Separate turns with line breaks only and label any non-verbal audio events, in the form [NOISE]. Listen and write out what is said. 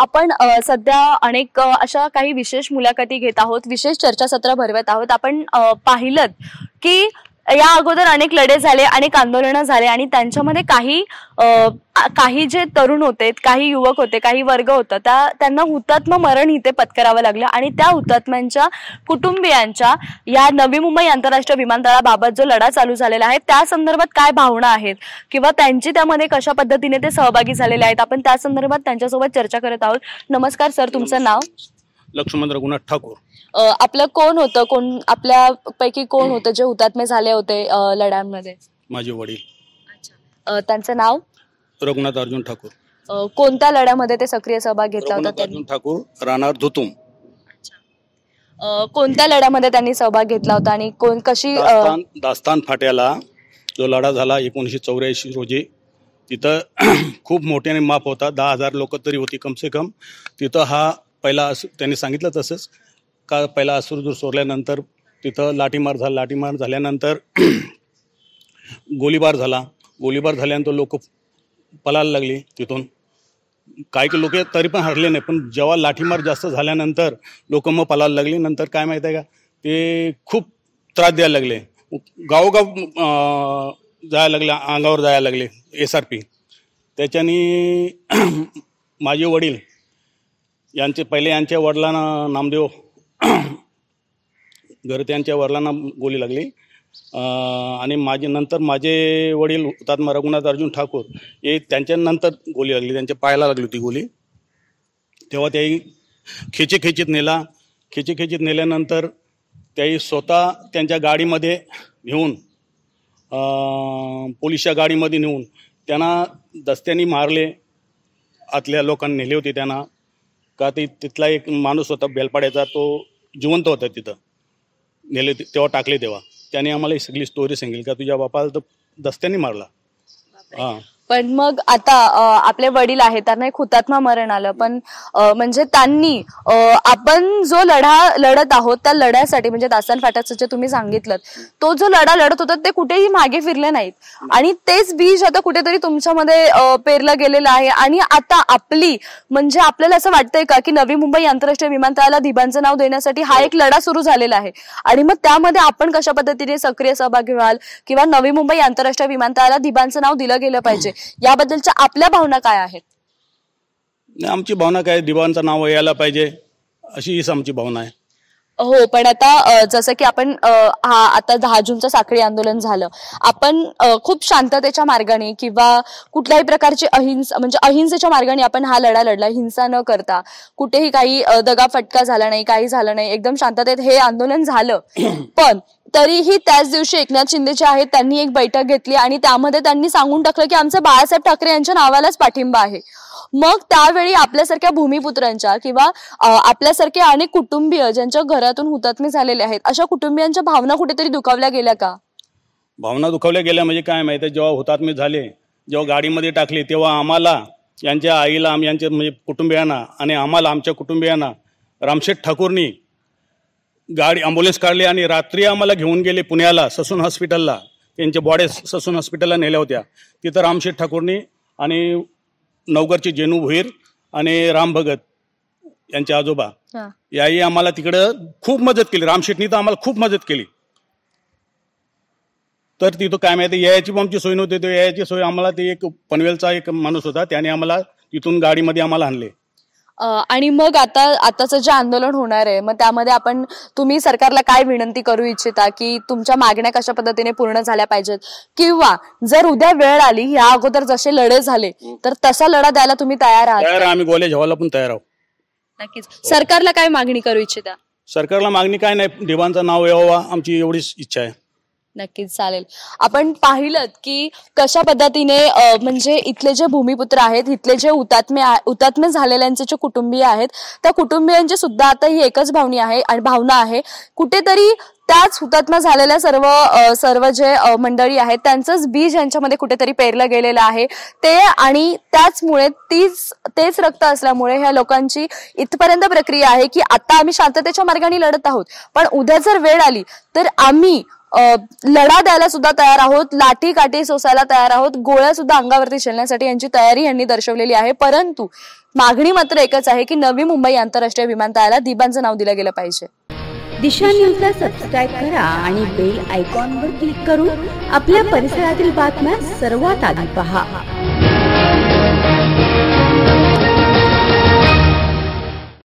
आपण सध्या अनेक अशा काही विशेष मुलाखती घेत आहोत विशेष चर्चासत्र भरवत आहोत आपण पाहिलं की या अगोदर अनेक लढे झाले अनेक आंदोलनं झाले आणि त्यांच्यामध्ये काही काही जे तरुण होते काही युवक होते काही वर्ग होता त्या त्यांना हुतात्मा मरण इथे पत्करावं लागलं आणि त्या हुतात्म्यांच्या कुटुंबियांच्या या नवी मुंबई आंतरराष्ट्रीय विमानतळाबाबत जो लढा चालू झालेला आहे त्या संदर्भात काय भावना आहेत किंवा त्यांची त्यामध्ये कशा पद्धतीने ते सहभागी झालेले आहेत आपण त्या संदर्भात त्यांच्यासोबत चर्चा करत आहोत नमस्कार सर तुमचं नाव
लक्ष्मण रघुनाथ ठाकूर
आपलं कोण होतं कोण आपल्या पैकी कोण होतं जे हुतात्मे झाले होते लढ्यांमध्ये
माझे वडील त्यांचं नाव रघुनाथ अर्जुन ठाकूर
कोणत्या लढ्यामध्ये ते सक्रिय सहभाग घेतला होता
अर्जुन ठाकूर राहणार धुतुम
कोणत्या लढ्यामध्ये त्यांनी सहभाग घेतला होता आणि कोण कशी दास्तान,
दास्तान फाट्याला जो लढा झाला एकोणीसशे चौऱ्याऐंशी रोजी तिथं [CLEARS THROAT] खूप मोठ्याने माप होता दहा हजार लोक तरी होती कमसे कम तिथं हा पहिला असू त्यांनी सांगितलं तसंच का पहिला दूर सोडल्यानंतर तिथं लाठीमार झाला लाठीमार झाल्यानंतर [CLEARS THROAT] गोळीबार झाला गोळीबार झाल्यानंतर लोक पलायला लागली तिथून काही लोक तरी पण हरले नाही पण जेव्हा लाठीमार जास्त झाल्यानंतर लोक मग पलायला लागली नंतर काय माहिती आहे का ते खूप त्रास द्यायला लागले गावोगाव जायला लागले अंगावर जायला लागले एस आर पी त्याच्याने माझे वडील यांचे पहिले यांच्या वडिलांना नामदेव घर त्यांच्या वडिलांना गोली लागली आणि माझे नंतर माझे वडील हुतात्मा रघुनाथ अर्जुन ठाकूर हे त्यांच्यानंतर गोली लागली त्यांच्या पायाला लागली होती गोली तेव्हा त्याही खेची खेचीत नेला खेची खेचीत नेल्यानंतर त्याही स्वतः त्यांच्या गाडीमध्ये घेऊन पोलिसच्या गाडीमध्ये नेऊन त्यांना दस्त्यांनी मारले आतल्या लोकांनी नेले होते त्यांना का ती तिथला एक माणूस होता बेलपाड्याचा तो जिवंत होता तिथं नेले तेव्हा टाकले तेव्हा त्याने आम्हाला ही सगळी स्टोरी सांगेल का तुझ्या बापाला तर दस्त्याने मारला हां
पण मग आता आपले वडील आहेत त्यांना एक हुतात्मा मरण आलं पण म्हणजे त्यांनी आपण जो लढा लढत आहोत त्या लढ्यासाठी म्हणजे दासन फाट्याचं जे तुम्ही सांगितलं तो जो लढा लढत होता ते कुठेही मागे फिरले नाहीत आणि तेच बीज आता कुठेतरी तुमच्यामध्ये पेरलं गेलेलं आहे आणि आता आपली म्हणजे आपल्याला असं वाटतंय का की नवी मुंबई आंतरराष्ट्रीय विमानतळाला दिबांचं नाव देण्यासाठी हा एक लढा सुरू झालेला आहे आणि मग त्यामध्ये आपण कशा पद्धतीने सक्रिय सहभागी व्हाल किंवा नवी मुंबई आंतरराष्ट्रीय विमानतळाला दिबांचं नाव दिलं गेलं पाहिजे याबद्दलच्या आपल्या भावना काय आहेत
आमची भावना काय दिवाचं नाव यायला पाहिजे अशी आमची भावना आहे
हो पण आता जसं की आपण हा आता दहा जूनचं साखळी आंदोलन झालं आपण खूप शांततेच्या मार्गाने किंवा कुठल्याही प्रकारची अहिंस म्हणजे अहिंसेच्या मार्गाने आपण हा लढा लढला हिंसा न करता कुठेही काही दगा फटका झाला नाही काही झालं नाही एकदम शांततेत हे आंदोलन झालं [CLEARS THROAT] पण तरीही त्याच दिवशी एकनाथ शिंदे जे आहेत त्यांनी एक बैठक घेतली आणि त्यामध्ये त्यांनी सांगून टाकलं की आमचं बाळासाहेब ठाकरे यांच्या नावालाच पाठिंबा आहे मग त्यावेळी आपल्यासारख्या भूमिपुत्रांच्या किंवा आपल्यासारखे अनेक कुटुंबीय ज्यांच्या घरातून हुतात्मे झालेले आहेत अशा कुटुंबियांच्या भावना कुठेतरी दुखावल्या गेल्या का
भावना दुखावल्या गेल्या म्हणजे काय माहिती जेव्हा हुतात्मे झाले जेव्हा गाडीमध्ये टाकले तेव्हा आम्हाला यांच्या आईला यांच्या म्हणजे कुटुंबियांना आणि आम्हाला आमच्या कुटुंबियांना रामशेठ ठाकूरनी गाडी ॲम्ब्युलन्स काढली आणि रात्री आम्हाला घेऊन गेले पुण्याला ससून हॉस्पिटलला त्यांच्या बॉडे ससून हॉस्पिटलला नेल्या होत्या तिथं रामशेठ ठाकूरनी आणि नवगरची जेनू भुईर आणि राम भगत यांचे आजोबा याही आम्हाला तिकडं खूप मदत केली रामशेठनी तर आम्हाला खूप मदत केली तर तिथं काय माहिती यायची पण आमची सोय नव्हती यायची सोय आम्हाला ते एक पनवेलचा एक माणूस होता त्याने आम्हाला तिथून गाडीमध्ये आम्हाला आणले
आणि मग आता आताचं जे आंदोलन होणार आहे मग त्यामध्ये आपण तुम्ही सरकारला काय विनंती करू इच्छिता की तुमच्या मागण्या कशा पद्धतीने पूर्ण झाल्या पाहिजेत किंवा जर उद्या वेळ आली या अगोदर जसे लढे झाले तर तसा लढा द्यायला तुम्ही तयार आहात
आम्ही गोले जेवायला पण तयार आहोत
नक्कीच सरकारला काय मागणी करू इच्छिता
सरकारला मागणी काय नाही देवांचं नाव यावा आमची एवढीच इच्छा आहे
नक्कीच चालेल आपण पाहिलं की कशा पद्धतीने म्हणजे इथले जे भूमिपुत्र आहेत इथले जे हुतात्मे हुतात्मे झालेल्यांचे जे कुटुंबीय आहेत त्या कुटुंबियांची सुद्धा आता ही एकच भावनी आहे आणि भावना आहे कुठेतरी त्याच हुतात्मा झालेल्या सर्व सर्व जे मंडळी आहेत त्यांचंच बीज यांच्यामध्ये कुठेतरी पेरलं गेलेलं आहे ते आणि त्याचमुळे तीच तेच रक्त असल्यामुळे ह्या लोकांची इथपर्यंत प्रक्रिया आहे की आता आम्ही शांततेच्या मार्गाने लढत आहोत पण उद्या जर वेळ आली तर आम्ही लढा द्यायला सुद्धा तयार आहोत लाठी काठी सोसायला तयार आहोत गोळ्या सुद्धा अंगावरती शेलण्यासाठी यांची तयारी यांनी दर्शवलेली आहे परंतु मागणी मात्र एकच आहे की नवी मुंबई आंतरराष्ट्रीय विमानतळाला दिबांचं नाव दिलं गेलं पाहिजे दिशा न्यूजला सबस्क्राईब करा आणि बेल आयकॉनवर क्लिक करून आपल्या परिसरातील बातम्या सर्वात आधी पहा